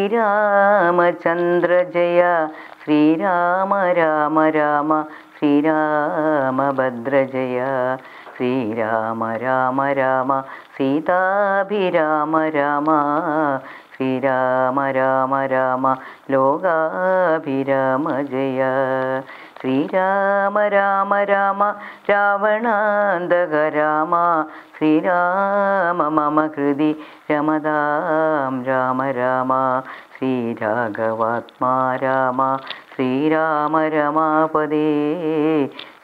ശ്രീരാമചന്ദ്ര ജയ ശ്രീരാമ രാമ രാമ ശ്രീരാമഭദ്ര ജയ ശ്രീരാമ രാമ രാമ സീതാഭിരാമ രാമ ശ്രീരാമ രാമ രാമ ലോകാഭിരാമ ജയ ശ്രീരാമ രാമ രാമ രാവണാന്തക രാമ ശ്രീരാമ മമ കൃതി രമദാം രാമ രാമ ശ്രീരാഘവാത്മാ രാമ ശ്രീരാമ രമാപദേ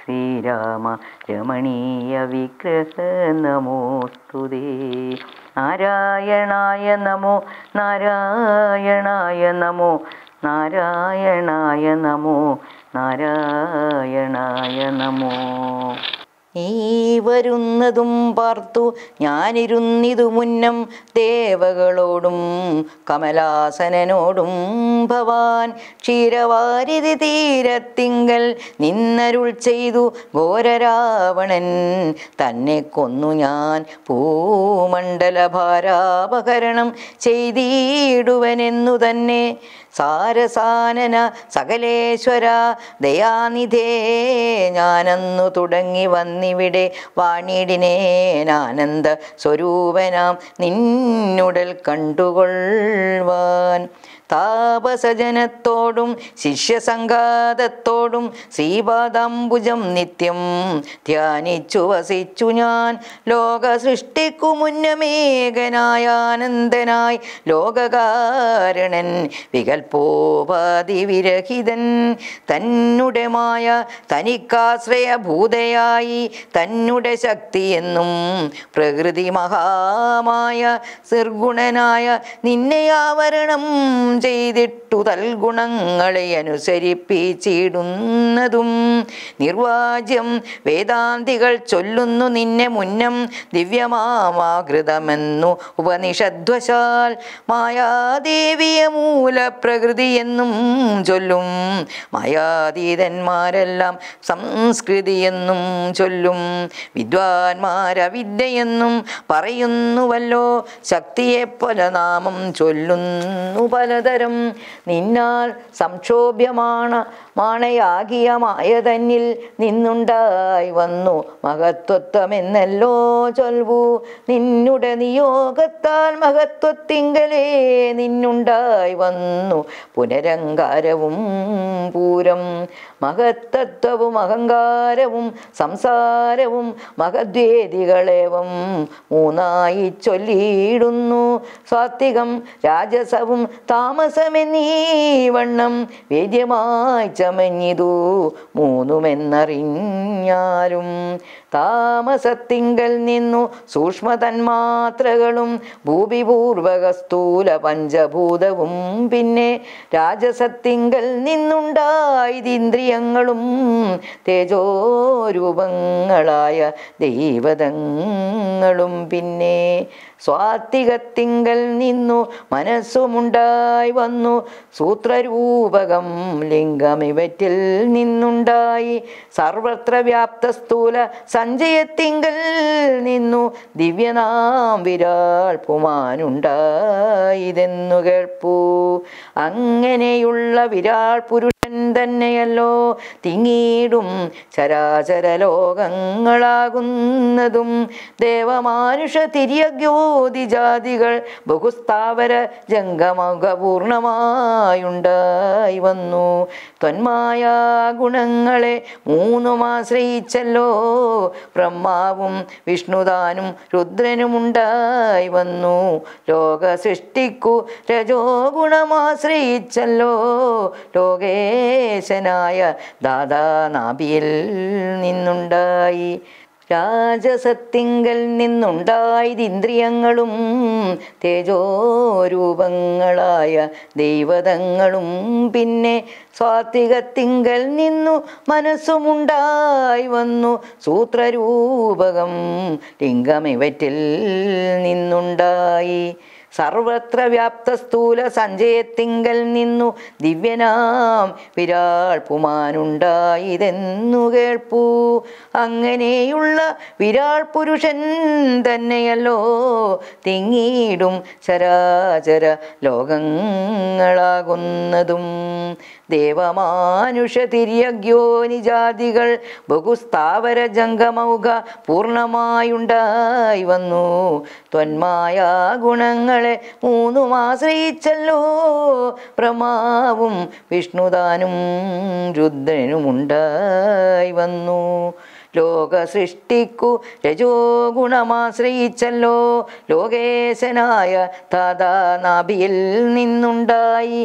ശ്രീരാമ രമണീയ വിഗ്രഹ നമോസ്തു നാരായണായ നമോ നാരായണായ നമോ നാരായണായ നമോ നാരായണായ നമോ ീ വരുന്നതും പാർത്തു ഞാനിരുന്നിതു മുന്നം ദേവകളോടും കമലാസനോടും ഭവാൻ ക്ഷീരവാരിതി തീരത്തിങ്കൽ നിന്നരുൾ ചെയ്തു ഘോരരാവണൻ തന്നെ കൊന്നു ഞാൻ പൂമണ്ഡല ഭാരാപകരണം ചെയ്തിടുവനെന്നു തന്നെ സാരസാനന സകലേശ്വര ദയാനിധേ ഞാനന്നു തുടങ്ങി വന്നിവിടെ വാണിടിനേനാനന്ദ സ്വരൂപനാം നിന്നുടൽ കണ്ടുകൊള്ളുവാൻ താപസജനത്തോടും ശിഷ്യസംഘാതത്തോടും ശ്രീപാദാംബുജം നിത്യം ധ്യാനിച്ചു വസിച്ചു ഞാൻ ലോക സൃഷ്ടിക്കു മുന്നമേകനായ ആനന്ദനായി ലോകകാരണൻ വികൽപോപാതി വിരഹിതൻ തന്നുടമായ തനിക്കാശ്രയഭൂതയായി തന്നുടെ ശക്തിയെന്നും പ്രകൃതി മഹാമായ സിർഗുണനായ നിന്നെയാവരണം ചെയ്തിട്ടു ഗുണങ്ങളെ അനുസരിപ്പിച്ചിടുന്നതും നിർവാജ്യം വേദാന്തികൾ ചൊല്ലുന്നു നിന്നെ മുന്നം ദിവ്യമാമാകൃതമെന്നു ഉപനിഷദ്വശാൽ മായാദേവിയ മൂലപ്രകൃതി എന്നും ചൊല്ലും മായാതീതന്മാരെല്ലാം സംസ്കൃതി എന്നും ചൊല്ലും വിദ്വാൻമാരവിദ്യയെന്നും പറയുന്നുവല്ലോ ശക്തിയെ പല നാമം ചൊല്ലുന്നു പലത് പലതരം നിന്നാൽ സംക്ഷോഭ്യമാണ് മാണയാകിയമായതന്നിൽ തന്നിൽ നിന്നുണ്ടായി വന്നു മഹത്വത്വമെന്നല്ലോ ചൊൽവു നിന്നുടെ നിയോഗത്താൽ മഹത്വത്തിങ്കലേ നിന്നുണ്ടായി വന്നു പുനരങ്കാരവും പൂരം മഹത്തത്വവും അഹങ്കാരവും സംസാരവും മഹദ്വേദികളേവം മൂന്നായി ചൊല്ലിയിടുന്നു സ്വാത്വികം രാജസവും താമസമെന്നീ വണ്ണം വേദ്യമായി ഉച്ചമഞ്ഞിതു മൂന്നുമെന്നറിഞ്ഞാലും താമസത്തിങ്കൽ നിന്നു സൂക്ഷ്മ തന്മാത്രകളും ഭൂപിപൂർവക സ്ഥൂല പഞ്ചഭൂതവും പിന്നെ രാജസത്തിങ്കൽ നിന്നുണ്ടായതിന്ദ്രിയങ്ങളും തേജോരൂപങ്ങളായ ദൈവതങ്ങളും പിന്നെ സ്വാത്തികത്തിങ്കൽ നിന്നു മനസ്സുമുണ്ടായി വന്നു സൂത്രരൂപകം ഇവറ്റിൽ നിന്നുണ്ടായി സർവത്ര വ്യാപ്ത സ്ഥൂല സഞ്ജയത്തിങ്കൽ നിന്നു ദിവ്യനാം വിരാൾ പുമാനുണ്ടായിതെന്നു കേൾപ്പൂ അങ്ങനെയുള്ള വിരാൾ പുരുഷ തന്നെയല്ലോ തിങ്ങീടും ചരാചര ലോകങ്ങളാകുന്നതും ദേവമാനുഷ തിര്യഗ്യോതി ജാതികൾ ബഹുസ്ഥാവര ജംഗമുഖപൂർണമായുണ്ടായി വന്നു ത്വന്മായ ഗുണങ്ങളെ മൂന്നും ആശ്രയിച്ചല്ലോ ബ്രഹ്മാവും വിഷ്ണുദാനും രുദ്രനുമുണ്ടായി വന്നു ലോക സൃഷ്ടിക്കു രജോ ഗുണമാശ്രയിച്ചല്ലോ ലോകേ ഗണേശനായ ദാദാനാഭിയിൽ നിന്നുണ്ടായി രാജസത്തിങ്കൽ ഇന്ദ്രിയങ്ങളും തേജോരൂപങ്ങളായ ദൈവതങ്ങളും പിന്നെ സ്വാത്വികത്തിങ്കൽ നിന്നു മനസ്സുമുണ്ടായി വന്നു സൂത്രരൂപകം ലിംഗമിവറ്റിൽ നിന്നുണ്ടായി സർവത്ര വ്യാപ്ത സ്ഥൂല സഞ്ചയത്തിങ്കൽ നിന്നു ദിവ്യനാം വിരാൾ പുമാനുണ്ടായിതെന്നു കേൾപ്പൂ അങ്ങനെയുള്ള വിരാൾ പുരുഷൻ തന്നെയല്ലോ തിങ്ങീടും ചരാചര ലോകങ്ങളാകുന്നതും ദേവമാനുഷതിര്യജ്ഞോ നിജാതികൾ ബഹുസ്ഥാവര ജംഗമൗക പൂർണമായുണ്ടായി വന്നു ത്വന്മായ ഗുണങ്ങളെ മൂന്നും ആശ്രയിച്ചല്ലോ പ്രമാവും വിഷ്ണുദാനും രുദ്രനുമുണ്ടായി വന്നു ലോക സൃഷ്ടിക്കു രജോ ഗുണമാശ്രയിച്ചല്ലോ ലോകേശനായ നാഭിയിൽ നിന്നുണ്ടായി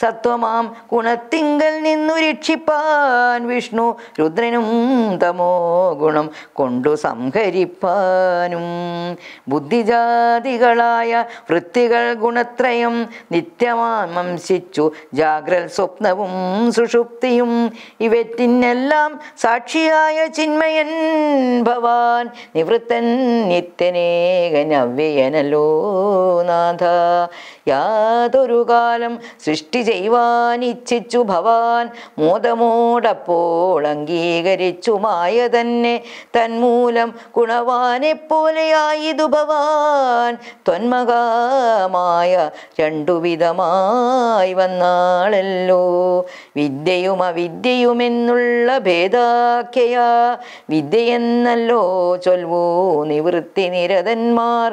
സത്വമാം ഗുണത്തിങ്കൽ നിന്നു രക്ഷിപ്പാൻ വിഷ്ണു രുദ്രനും തമോ ഗുണം കൊണ്ടു സംഹരിപ്പാനും ബുദ്ധിജാതികളായ വൃത്തികൾ ഗുണത്രയം നിത്യമാമംസിച്ചു ജാഗ്രൽ സ്വപ്നവും സുഷുപ്തിയും ഇവറ്റിനെല്ലാം സാക്ഷിയായ ചിന്മയ നിത്യനയൻ ഭവാൻ നിവൃത്തൻ നിത്യനേകൻ അവ്യയനല്ലോ നാഥ യാതൊരു കാലം സൃഷ്ടി ചെയ്യുവാൻ ഇച്ഛിച്ചു ഭവാൻ മോദമോടപ്പോൾ അംഗീകരിച്ചു മായ തന്നെ തന്മൂലം ഗുണവാനെ പോലെയായിതു ഭവാൻ ത്വന്മകമായ രണ്ടുവിധമായി വന്നാളല്ലോ വിദ്യയും അവിദ്യയുമെന്നുള്ള ഭേദാഖ്യയാ വിദ്യയെന്നല്ലോ ചൊൽവൂ നിവൃത്തി നിരതന്മാർ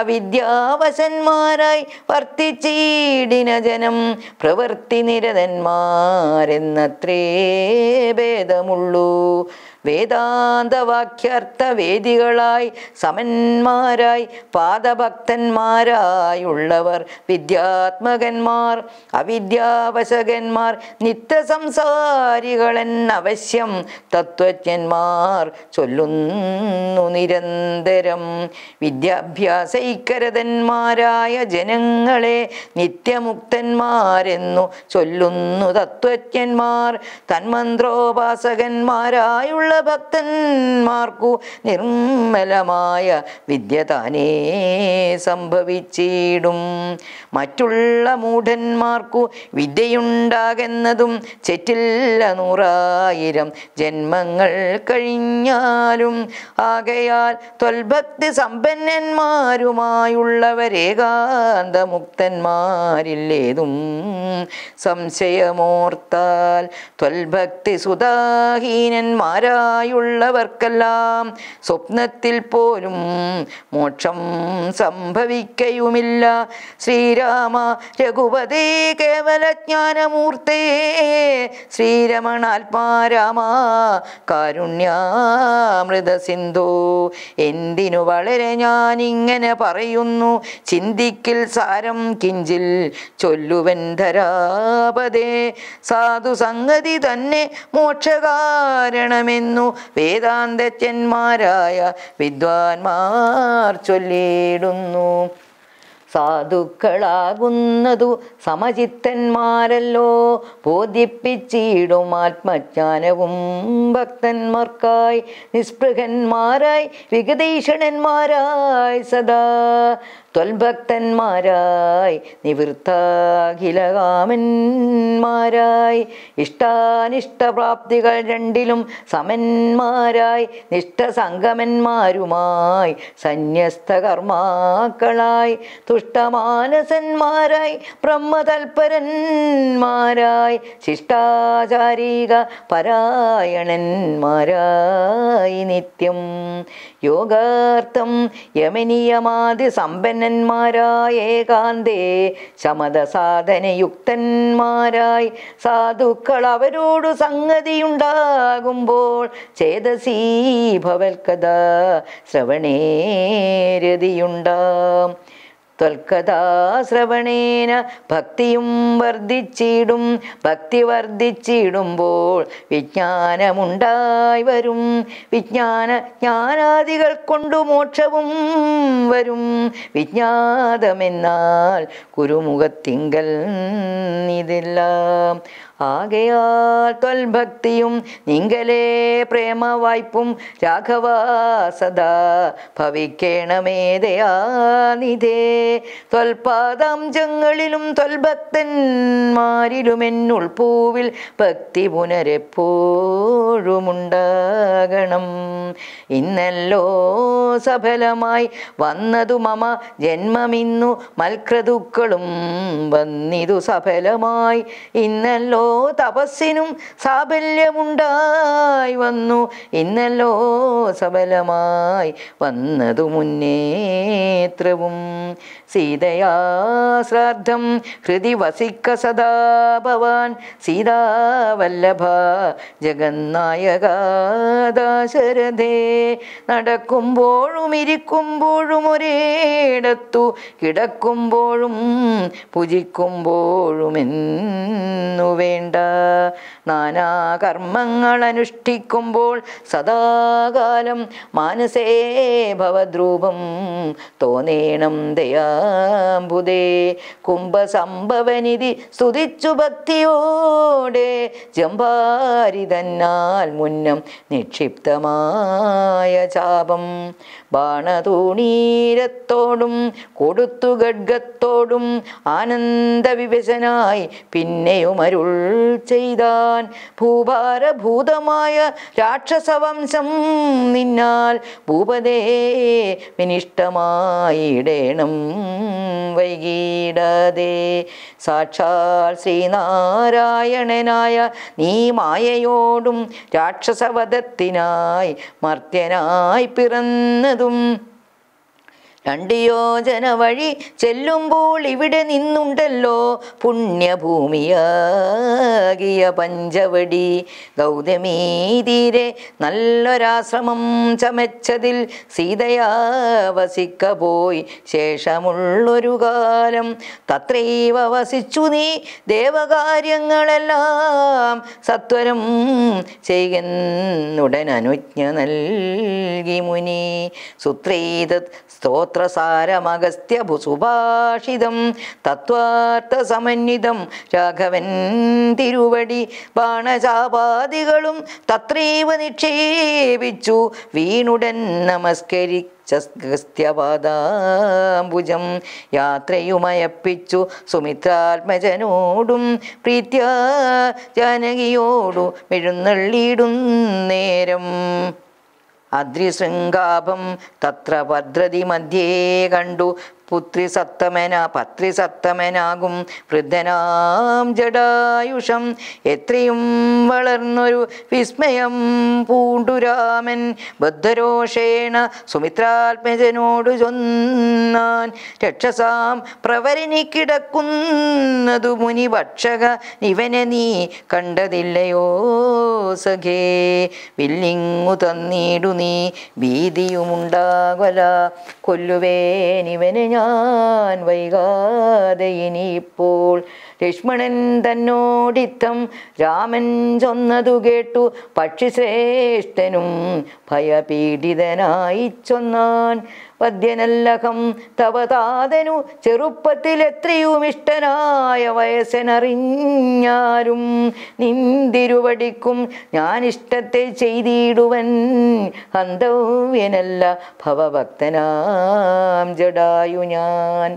അവിദ്യാവശന്മാരായി വർത്തിച്ചീടിന ജനം പ്രവൃത്തി നിരതന്മാരെന്നത്രേ ഭേദമുള്ളൂ വേദികളായി സമന്മാരായി പാദഭക്തന്മാരായുള്ളവർ വിദ്യാത്മകന്മാർ അവിദ്യാവശകന്മാർ നിത്യസംസാരികളെന്നവശ്യം തത്വജ്ഞന്മാർ ചൊല്ലുന്നു നിരന്തരം വിദ്യാഭ്യാസൈക്കരതന്മാരായ ജനങ്ങളെ നിത്യമുക്തന്മാരെന്നു ചൊല്ലുന്നു തത്വജ്ഞന്മാർ തന്മന്ത്രോപാസകന്മാരായുള്ള ഭക്തന്മാർക്കു നിർമ്മലമായ വിദ്യ താനേ സംഭവിച്ചിടും മറ്റുള്ള മൂഢന്മാർക്കു വിദ്യയുണ്ടാകുന്നതും ചെറ്റില്ല നൂറായിരം ജന്മങ്ങൾ കഴിഞ്ഞാലും ആകയാൽ തൊൽഭക്തി സമ്പന്നന്മാരുമായുള്ളവരേകാന്തമുക്തന്മാരില്ലേതും സംശയമോർത്താൽ ത്വൽഭക്തി സുതാഹീനന്മാരാ ഉള്ളവർക്കെല്ലാം സ്വപ്നത്തിൽ പോലും മോക്ഷം സംഭവിക്കയുമില്ല ശ്രീരാമ രഘുപതേ കേവലജ്ഞാനമൂർത്തേ ശ്രീരമണാത്മാരാമ കാരുണ്യാമൃത സിന്ധു എന്തിനു വളരെ ഞാനിങ്ങനെ പറയുന്നു ചിന്തിക്കിൽ സാരം കിഞ്ചിൽ ചൊല്ലുവൻ ധരാപതേ സാധു സംഗതി തന്നെ മോക്ഷകാരണമെന്ന് എന്നു വേദാന്തന്മാരായ വിദ്വാൻമാർ ചൊല്ലിയിടുന്നു സാധുക്കളാകുന്നതു സമചിത്തന്മാരല്ലോ ബോധിപ്പിച്ചിടും ആത്മജ്ഞാനവും ഭക്തന്മാർക്കായി നിസ്പൃഹന്മാരായി വികതീഷണന്മാരായി സദാ ത്വൽഭക്തന്മാരായി നിവൃത്താഖിലകാമന്മാരായി ഇഷ്ടാനിഷ്ടപ്രാപ്തികൾ രണ്ടിലും സമന്മാരായി നിഷ്ഠസംഗമന്മാരുമായി സന്യസ്തകർമാക്കളായി തുഷ്ടമാനസന്മാരായി ബ്രഹ്മതൽപരന്മാരായി ശിഷ്ടാചാരിക പരായണന്മാരായി നിത്യം യോഗാർത്ഥം യമനീയമാതി സമ്പന്ന വിമനന്മാരായ ഏകാന്തേ ശമത സാധനയുക്തന്മാരായി സാധുക്കൾ അവരോടു സംഗതിയുണ്ടാകുമ്പോൾ ചേതസീ ഭവൽക്കഥ ശ്രവണേരതിയുണ്ടാം ശ്രവണേന ഭക്തിയും വർദ്ധിച്ചിടും ഭക്തി വർദ്ധിച്ചിടുമ്പോൾ വിജ്ഞാനമുണ്ടായി വരും വിജ്ഞാന ജ്ഞാനാദികൾ കൊണ്ടു മോക്ഷവും വരും വിജ്ഞാതമെന്നാൽ കുരുമുഖത്തിങ്കൽ ഇതെല്ലാം ആകയാൽ ത്വൽഭക്തിയും നിങ്കലേ പ്രേമവായ്പും രാഘവ സദാ ഭവിക്കേണമേ ദയാനിധേ ത്വൽപാദം ജങ്ങളിലും ത്വൽഭക്തന്മാരിലും എന്നുൾ പൂവിൽ ഭക്തി പുനരെപ്പോഴുമുണ്ടാകണം ഇന്നല്ലോ സഫലമായി വന്നതു മമ ജന്മമിന്നു മൽക്രതുക്കളും വന്നിതു സഫലമായി ഇന്നല്ലോ തപസ്സിനും സാബല്യമുണ്ടായി വന്നു ഇന്നല്ലോ സബലമായി വന്നതു മുന്നേത്രവും സീതയാ ഹൃദി വസിക്ക സദാ ഭവാൻ സീതാവല്ലഭ ജഗന്നായകാദാശരഥേ നടക്കുമ്പോഴും ഇരിക്കുമ്പോഴും ഒരേടത്തു കിടക്കുമ്പോഴും പൂജിക്കുമ്പോഴും എന്നുവേ വേണ്ട നാനാകർമ്മങ്ങൾ അനുഷ്ഠിക്കുമ്പോൾ സദാകാലം മാനസേ ഭവദ്രൂപം തോന്നേണം ദയാംബുദേ കുംഭസംഭവനിധി സ്തുതിച്ചു ഭക്തിയോടെ തന്നാൽ മുന്നം നിക്ഷിപ്തമായ ചാപം ബാണതൂണീരത്തോടും കൊടുത്തു ഗഡ്ഗത്തോടും ആനന്ദ വിഭജനായി പിന്നെയുമരുൾ ചെയ്താൻ ഭൂഭാരഭൂതമായ രാക്ഷസവംശം നിന്നാൽ ഭൂപതേ വിനിഷ്ടമായിടേണം വൈകിടാതെ സാക്ഷാൽ ശ്രീനാരായണനായ നീ മായയോടും രാക്ഷസവധത്തിനായി മർത്യനായി പിറന്നതും രണ്ട് യോജന വഴി ചെല്ലുമ്പോൾ ഇവിടെ നിന്നുണ്ടല്ലോ പുണ്യഭൂമിയാകിയ പഞ്ചവടി ഗൗതമീതീരെ നല്ലൊരാശ്രമം ചമച്ചതിൽ സീതയാവസിക്ക പോയി ശേഷമുള്ളൊരു കാലം തത്രൈവ വസിച്ചു നീ ദേവകാര്യങ്ങളെല്ലാം സത്വരം ചെയ്യുന്നുടൻ അനുജ്ഞ നൽകി മുനി സുത്രീത സ്തോത്ര ഗോത്രസാരമഗസ്ത്യഭുസുഭാഷിതം സമന്വിതം രാഘവൻ തിരുവടി ബാണചാപാദികളും തത്രൈവ നിക്ഷേപിച്ചു വീണുടൻ നമസ്കരി ഗസ്ത്യപാദാംബുജം യാത്രയുമയപ്പിച്ചു സുമിത്രാത്മജനോടും പ്രീത്യ ജാനകിയോടും മിഴുന്നള്ളിയിടും നേരം अद्रिशृङ्गाभं तत्र भद्रदि मध्ये कण्डु പുത്രി സത്തമേന പത്രി സത്തമേനാകും വൃദ്ധനാം ജടായുഷം എത്രയും വളർന്നൊരു വിസ്മയം പൂണ്ടുരാമൻ ബദ്ധരോഷേണ സുമിത്രാത്മജനോട് ചൊന്നാൻ രക്ഷസാം പ്രവരനിക്കിടക്കുന്നതു മുനിഭക്ഷക ഇവനെ നീ കണ്ടതില്ലയോ സഖേ വില്ലിങ്ങു തന്നീടു നീ ഭീതിയുമുണ്ടാകല കൊല്ലുവേനിവനെ ഞാൻ വൈകാതെ ഇനിയിപ്പോൾ ലക്ഷ്മണൻ തന്നോടിത്തം രാമൻ ചൊന്നതു കേട്ടു പക്ഷിശ്രേഷ്ഠനും ഭയപീഡിതനായി ചൊന്നാൻ വദ്യനല്ലകം തവതാതനു ചെറുപ്പത്തിൽ എത്രയും ഇഷ്ടനായ വയസ്സനറിഞ്ഞാരും നിന്തിരുവടിക്കും ഞാൻ ഇഷ്ടത്തെ ചെയ്തിടുവൻ ഹന്തവ്യനല്ല ഭവഭക്തനാം ജഡായു ഞാൻ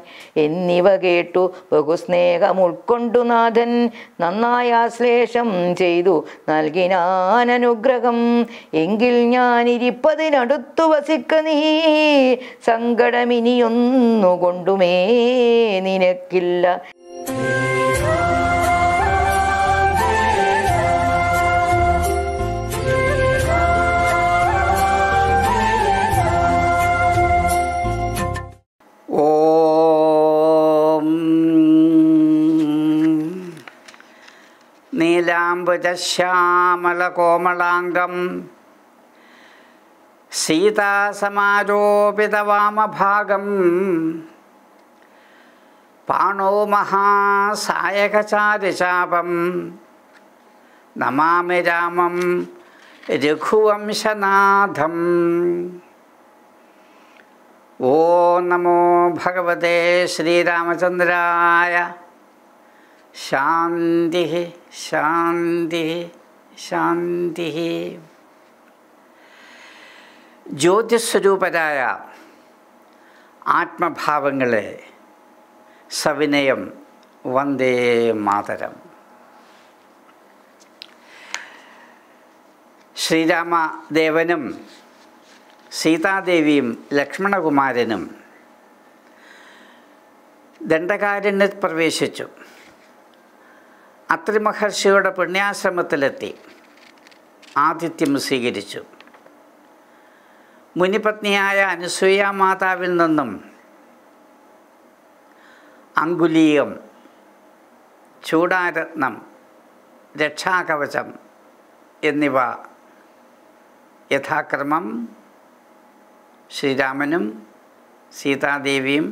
എന്നിവ കേട്ടു ബഹുസ്നേഹം ഉൾക്കൊണ്ടു നാഥൻ നന്നായ ആശ്ലേഷം ചെയ്തു അനുഗ്രഹം എങ്കിൽ ഞാൻ ഇരിപ്പതിനടുത്തു വസിക്ക നീ സങ്കടമിനിയൊന്നുകൊണ്ടുമേ നിനക്കില്ല ശ്യാമല കോമളാംഗം सीतासमाजोपितवामभागं पाणो महासायकचार्यशापं नमामि रामं रघुवंशनाथम् ॐ नमो भगवते श्रीरामचन्द्राय शान्तिः शान्तिः शान्तिः ജ്യോതിസ്വരൂപരായ ആത്മഭാവങ്ങളെ സവിനയം വന്ദേ മാതരം ശ്രീരാമദേവനും സീതാദേവിയും ലക്ഷ്മണകുമാരനും ദണ്ഡകാരണ്യ പ്രവേശിച്ചു അത്രിമഹർഷിയുടെ പുണ്യാശ്രമത്തിലെത്തി ആതിഥ്യം സ്വീകരിച്ചു മുനിപത്നിയായ അനുസൂയ മാതാവിൽ നിന്നും അങ്കുലീയം ചൂടാരത്നം രക്ഷാകവചം എന്നിവ യഥാക്രമം ശ്രീരാമനും സീതാദേവിയും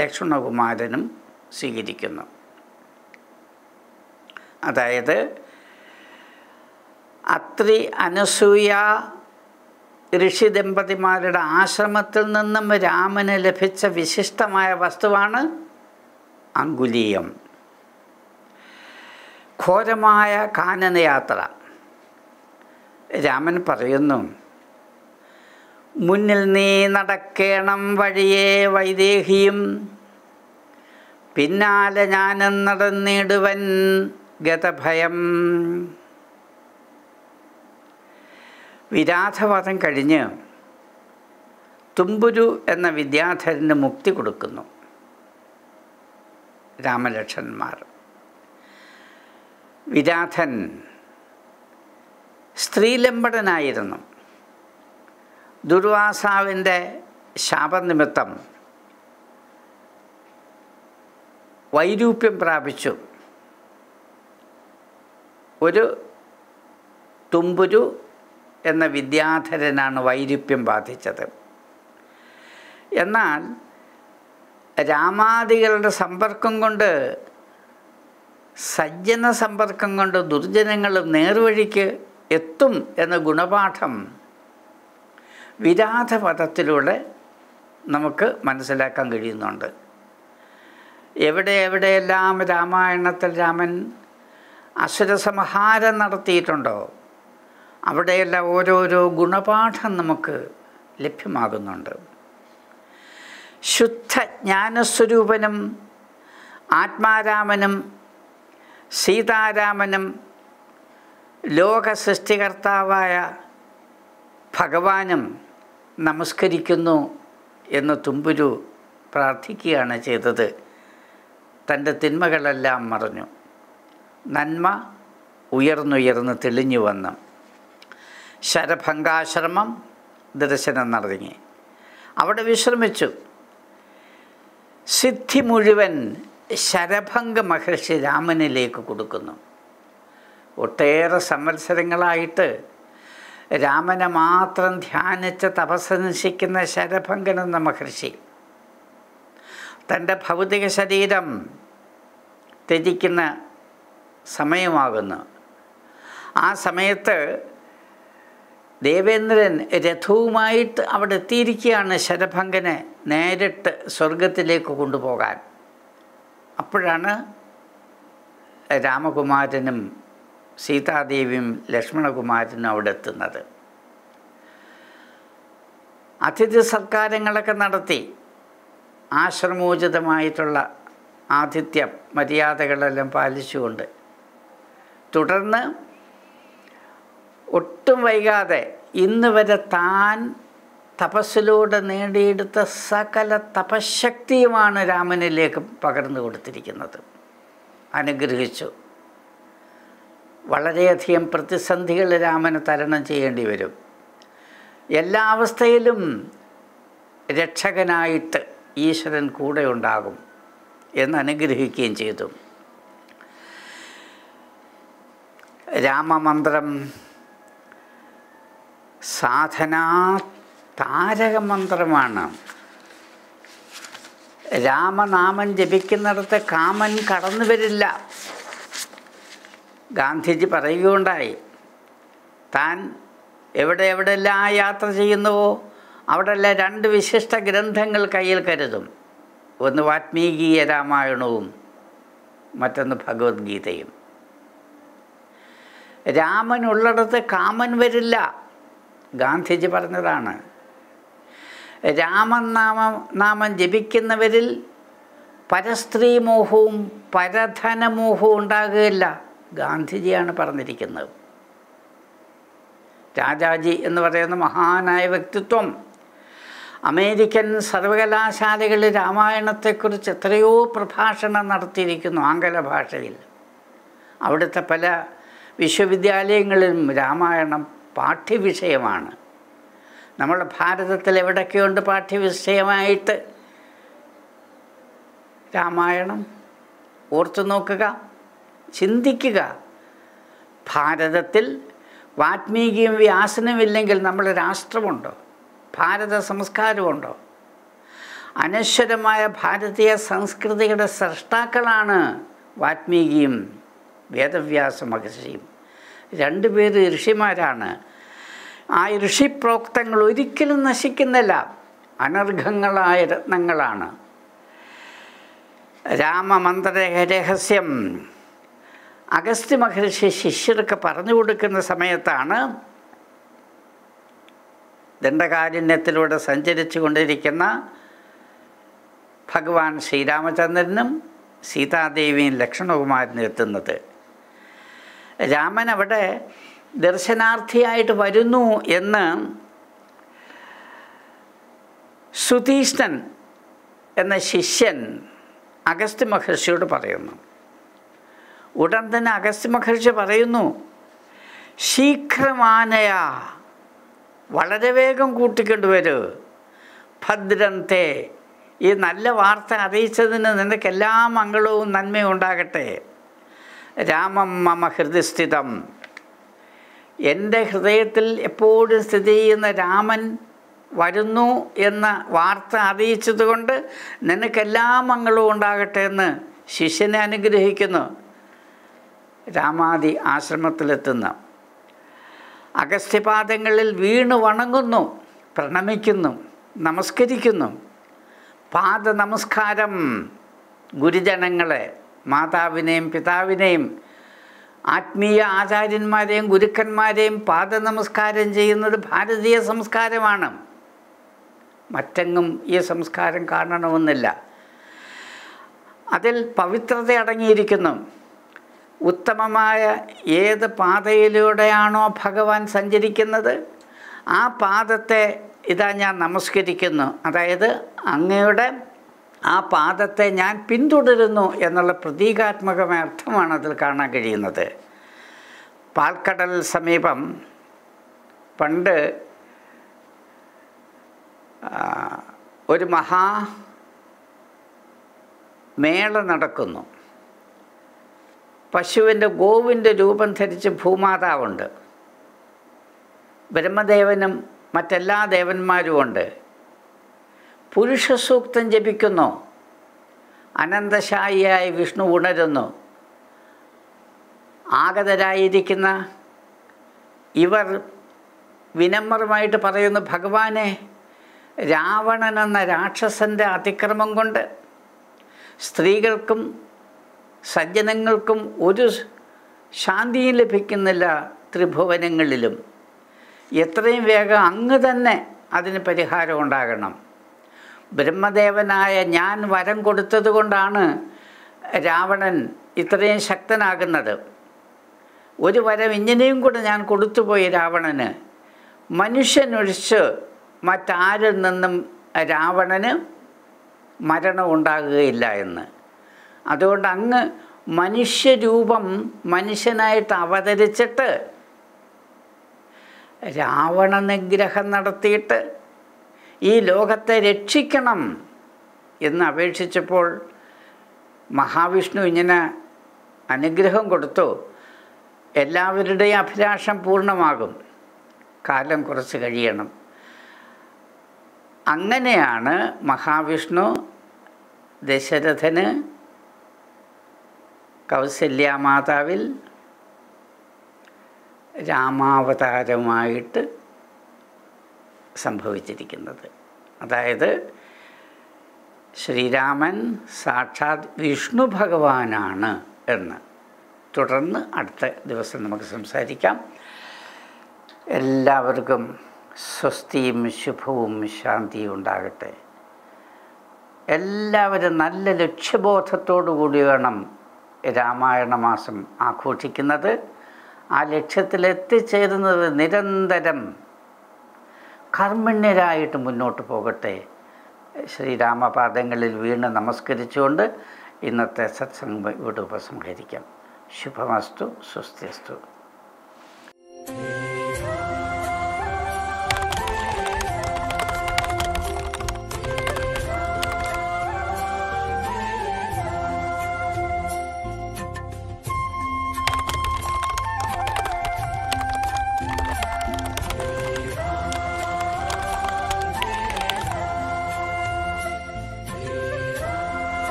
ലക്ഷ്മണകുമാരനും സ്വീകരിക്കുന്നു അതായത് അത്രി അനസൂയ ഋഷി ദമ്പതിമാരുടെ ആശ്രമത്തിൽ നിന്നും രാമന് ലഭിച്ച വിശിഷ്ടമായ വസ്തുവാണ് അങ്കുലീയം ഘോരമായ കാനനയാത്ര രാമൻ പറയുന്നു മുന്നിൽ നീ നടക്കേണം വഴിയെ വൈദേഹിയും പിന്നാലെ ഞാനും നടന്നിടുവൻ ഗതഭയം വിരാധവധം കഴിഞ്ഞ് തുമ്പുരു എന്ന വിദ്യാധരന് മുക്തി കൊടുക്കുന്നു രാമലക്ഷ്മന്മാർ വിരാധൻ സ്ത്രീലമ്പടനായിരുന്നു ദുർവാസാവിൻ്റെ ശാപനിമിത്തം വൈരൂപ്യം പ്രാപിച്ചു ഒരു തുമ്പുരു എന്ന വിദ്യാധരനാണ് വൈരുപ്യം ബാധിച്ചത് എന്നാൽ രാമാദികളുടെ സമ്പർക്കം കൊണ്ട് സജ്ജന സമ്പർക്കം കൊണ്ട് ദുർജനങ്ങൾ നേർവഴിക്ക് എത്തും എന്ന ഗുണപാഠം പദത്തിലൂടെ നമുക്ക് മനസ്സിലാക്കാൻ കഴിയുന്നുണ്ട് എവിടെ എവിടെയെല്ലാം രാമായണത്തിൽ രാമൻ അസുരസംഹാരം നടത്തിയിട്ടുണ്ടോ അവിടെയെല്ലാം ഓരോരോ ഗുണപാഠം നമുക്ക് ലഭ്യമാകുന്നുണ്ട് ശുദ്ധ ജ്ഞാനസ്വരൂപനും ആത്മാരാമനും സീതാരാമനും ലോക സൃഷ്ടികർത്താവായ ഭഗവാനും നമസ്കരിക്കുന്നു എന്ന് തുമ്പുരു പ്രാർത്ഥിക്കുകയാണ് ചെയ്തത് തൻ്റെ തിന്മകളെല്ലാം മറഞ്ഞു നന്മ ഉയർന്നുയർന്ന് തെളിഞ്ഞു വന്നു ശരഭംഗാശ്രമം ദർശനം നടത്തി അവിടെ വിശ്രമിച്ചു സിദ്ധി മുഴുവൻ ശരഭംഗ മഹർഷി രാമനിലേക്ക് കൊടുക്കുന്നു ഒട്ടേറെ സംവത്സരങ്ങളായിട്ട് രാമനെ മാത്രം ധ്യാനിച്ച് തപസ്സനുഷ്ഠിക്കുന്ന ശരഭംഗൻ എന്ന മഹർഷി തൻ്റെ ഭൗതിക ശരീരം ത്യജിക്കുന്ന സമയമാകുന്നു ആ സമയത്ത് ദേവേന്ദ്രൻ രഥവുമായിട്ട് അവിടെ എത്തിയിരിക്കുകയാണ് ശരഭങ്കനെ നേരിട്ട് സ്വർഗത്തിലേക്ക് കൊണ്ടുപോകാൻ അപ്പോഴാണ് രാമകുമാരനും സീതാദേവിയും ലക്ഷ്മണകുമാരനും അവിടെ എത്തുന്നത് അതിഥി സൽക്കാരങ്ങളൊക്കെ നടത്തി ആശ്രമോചിതമായിട്ടുള്ള ആതിഥ്യം മര്യാദകളെല്ലാം പാലിച്ചുകൊണ്ട് തുടർന്ന് ഒട്ടും വൈകാതെ ഇന്ന് വരെ താൻ തപസ്സിലൂടെ നേടിയെടുത്ത സകല തപശക്തിയുമാണ് രാമനിലേക്ക് പകർന്നു കൊടുത്തിരിക്കുന്നത് അനുഗ്രഹിച്ചു വളരെയധികം പ്രതിസന്ധികൾ രാമന് തരണം ചെയ്യേണ്ടി വരും എല്ലാ അവസ്ഥയിലും രക്ഷകനായിട്ട് ഈശ്വരൻ കൂടെ ഉണ്ടാകും എന്ന് അനുഗ്രഹിക്കുകയും ചെയ്തു രാമമന്ത്രം സാധനാ താരകമന്ത്രമാണ് രാമനാമൻ ജപിക്കുന്നിടത്ത് കാമൻ കടന്നു വരില്ല ഗാന്ധിജി പറയുകയുണ്ടായി താൻ എവിടെ എവിടെയെല്ലാം യാത്ര ചെയ്യുന്നുവോ അവിടെയുള്ള രണ്ട് വിശിഷ്ട ഗ്രന്ഥങ്ങൾ കയ്യിൽ കരുതും ഒന്ന് വാത്മീകീയ രാമായണവും മറ്റൊന്ന് ഭഗവത്ഗീതയും രാമൻ ഉള്ളിടത്ത് കാമൻ വരില്ല ഗാന്ധിജി പറഞ്ഞതാണ് രാമനാമം നാമം ജപിക്കുന്നവരിൽ പരസ്ത്രീമോഹവും പരധനമോഹവും ഉണ്ടാകുകയില്ല ഗാന്ധിജിയാണ് പറഞ്ഞിരിക്കുന്നത് രാജാജി എന്ന് പറയുന്ന മഹാനായ വ്യക്തിത്വം അമേരിക്കൻ സർവകലാശാലകളിൽ രാമായണത്തെക്കുറിച്ച് എത്രയോ പ്രഭാഷണം നടത്തിയിരിക്കുന്നു ആംഗല ഭാഷയിൽ അവിടുത്തെ പല വിശ്വവിദ്യാലയങ്ങളിലും രാമായണം പാഠ്യവിഷയമാണ് നമ്മൾ ഭാരതത്തിൽ എവിടൊക്കെയുണ്ട് പാഠ്യവിഷയമായിട്ട് രാമായണം ഓർത്തു നോക്കുക ചിന്തിക്കുക ഭാരതത്തിൽ വാത്മീകിയും വ്യാസനമില്ലെങ്കിൽ നമ്മുടെ രാഷ്ട്രമുണ്ടോ ഭാരത സംസ്കാരമുണ്ടോ അനശ്വരമായ ഭാരതീയ സംസ്കൃതിയുടെ സൃഷ്ടാക്കളാണ് വാത്മീകിയും വേദവ്യാസ മഹർഷിയും രണ്ടുപേര് ഋഷിമാരാണ് ആ ഋഷിപ്രോക്തങ്ങൾ ഒരിക്കലും നശിക്കുന്നില്ല അനർഘങ്ങളായ രത്നങ്ങളാണ് രാമമന്ത്ര രഹസ്യം അഗസ്ത്യ മഹർഷി ശിഷ്യർക്ക് പറഞ്ഞു കൊടുക്കുന്ന സമയത്താണ് ദണ്ഡകാരുണ്യത്തിലൂടെ സഞ്ചരിച്ചു കൊണ്ടിരിക്കുന്ന ഭഗവാൻ ശ്രീരാമചന്ദ്രനും സീതാദേവിയും ലക്ഷ്മണകുമാരനും എത്തുന്നത് രാമൻ അവിടെ ദർശനാർത്ഥിയായിട്ട് വരുന്നു എന്ന് സുധീഷ്ണൻ എന്ന ശിഷ്യൻ അഗസ്ത്യ മഹർഷിയോട് പറയുന്നു ഉടൻ തന്നെ അഗസ്ത്യ മഹർഷി പറയുന്നു ശീഘ്രമാനയാ വളരെ വേഗം കൂട്ടിക്കൊണ്ടുവരൂ ഭദ്രന്തെ ഈ നല്ല വാർത്ത അറിയിച്ചതിന് നിനക്കെല്ലാ മംഗളവും നന്മയും ഉണ്ടാകട്ടെ രാമം മമ ഹൃദയസ്ഥിതം എൻ്റെ ഹൃദയത്തിൽ എപ്പോഴും സ്ഥിതി ചെയ്യുന്ന രാമൻ വരുന്നു എന്ന വാർത്ത അറിയിച്ചതുകൊണ്ട് നിനക്കെല്ലാ മംഗളവും ഉണ്ടാകട്ടെ എന്ന് ശിഷ്യനെ അനുഗ്രഹിക്കുന്നു രാമാദി ആശ്രമത്തിലെത്തുന്നു അഗസ്ത്യപാദങ്ങളിൽ വീണ് വണങ്ങുന്നു പ്രണമിക്കുന്നു നമസ്കരിക്കുന്നു പാദ നമസ്കാരം ഗുരുജനങ്ങളെ മാതാവിനെയും പിതാവിനെയും ആത്മീയ ആചാര്യന്മാരെയും ഗുരുക്കന്മാരെയും പാദ നമസ്കാരം ചെയ്യുന്നത് ഭാരതീയ സംസ്കാരമാണ് മറ്റെങ്ങും ഈ സംസ്കാരം കാണണമെന്നില്ല അതിൽ പവിത്രത അടങ്ങിയിരിക്കുന്നു ഉത്തമമായ ഏത് പാതയിലൂടെയാണോ ഭഗവാൻ സഞ്ചരിക്കുന്നത് ആ പാദത്തെ ഇതാ ഞാൻ നമസ്കരിക്കുന്നു അതായത് അങ്ങയുടെ ആ പാദത്തെ ഞാൻ പിന്തുടരുന്നു എന്നുള്ള പ്രതീകാത്മകമായ അർത്ഥമാണ് അതിൽ കാണാൻ കഴിയുന്നത് പാൽക്കടൽ സമീപം പണ്ട് ഒരു മഹാ മേള നടക്കുന്നു പശുവിൻ്റെ ഗോവിൻ്റെ രൂപം ധരിച്ച് ഭൂമാതാവുണ്ട് ബ്രഹ്മദേവനും മറ്റെല്ലാ ദേവന്മാരുമുണ്ട് പുരുഷ സൂക്തം ജപിക്കുന്നു അനന്തശായിയായി വിഷ്ണു ഉണരുന്നു ആഗതരായിരിക്കുന്ന ഇവർ വിനമ്രമായിട്ട് പറയുന്നു ഭഗവാനെ രാവണൻ എന്ന രാക്ഷസൻ്റെ അതിക്രമം കൊണ്ട് സ്ത്രീകൾക്കും സജ്ജനങ്ങൾക്കും ഒരു ശാന്തിയും ലഭിക്കുന്നില്ല ത്രിഭുവനങ്ങളിലും എത്രയും വേഗം അങ്ങ് തന്നെ അതിന് പരിഹാരം ഉണ്ടാകണം ബ്രഹ്മദേവനായ ഞാൻ വരം കൊടുത്തത് കൊണ്ടാണ് രാവണൻ ഇത്രയും ശക്തനാകുന്നത് ഒരു വരം ഇങ്ങനെയും കൂടെ ഞാൻ കൊടുത്തുപോയി രാവണന് മനുഷ്യനൊഴിച്ച് മറ്റാരിൽ നിന്നും രാവണന് മരണം ഉണ്ടാകുകയില്ല എന്ന് അതുകൊണ്ട് അങ്ങ് മനുഷ്യരൂപം മനുഷ്യനായിട്ട് അവതരിച്ചിട്ട് രാവണ നിഗ്രഹം നടത്തിയിട്ട് ഈ ലോകത്തെ രക്ഷിക്കണം എന്ന് അപേക്ഷിച്ചപ്പോൾ മഹാവിഷ്ണു ഇങ്ങനെ അനുഗ്രഹം കൊടുത്തു എല്ലാവരുടെയും അഭിലാഷം പൂർണ്ണമാകും കാലം കുറച്ച് കഴിയണം അങ്ങനെയാണ് മഹാവിഷ്ണു ദശരഥന് കൗസല്യാമാതാവിൽ രാമാവതാരമായിട്ട് സംഭവിച്ചിരിക്കുന്നത് അതായത് ശ്രീരാമൻ സാക്ഷാത് വിഷ്ണു ഭഗവാനാണ് എന്ന് തുടർന്ന് അടുത്ത ദിവസം നമുക്ക് സംസാരിക്കാം എല്ലാവർക്കും സ്വസ്തിയും ശുഭവും ശാന്തിയും ഉണ്ടാകട്ടെ എല്ലാവരും നല്ല ലക്ഷ്യബോധത്തോടു കൂടി വേണം രാമായണ മാസം ആഘോഷിക്കുന്നത് ആ ലക്ഷ്യത്തിലെത്തിച്ചേരുന്നത് നിരന്തരം കർമ്മിണ്യരായിട്ട് മുന്നോട്ട് പോകട്ടെ ശ്രീരാമപാദങ്ങളിൽ വീണ് നമസ്കരിച്ചുകൊണ്ട് ഇന്നത്തെ സത്സംഗം ഇവിടെ ഉപസംഹരിക്കാം ശുഭമസ്തു സുസ്ഥിസ്തു